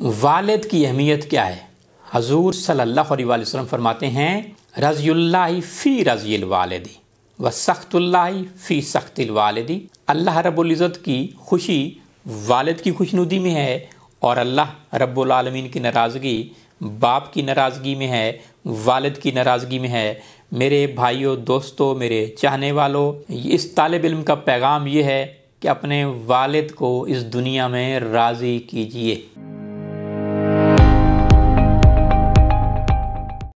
वालद की अहमियत क्या है हजूर सल्लल्लाहु अलैहि वसल्लम फरमाते हैं रजील्ला फ़ी रजील वालदी व सख्तुल्ला फ़ी सख्तिल वालदी अल्लाह रबुल्ज़त की खुशी वालद की खुशनुदी में है और अल्लाह रब्बुलमीन की नाराज़गी बाप की नाराज़गी में है वालद की नाराज़गी में है मेरे भाइयों दोस्तों मेरे चाहने वालों इस तालब इल्म का पैगाम ये है कि अपने वालद को इस दुनिया में राज़ी कीजिए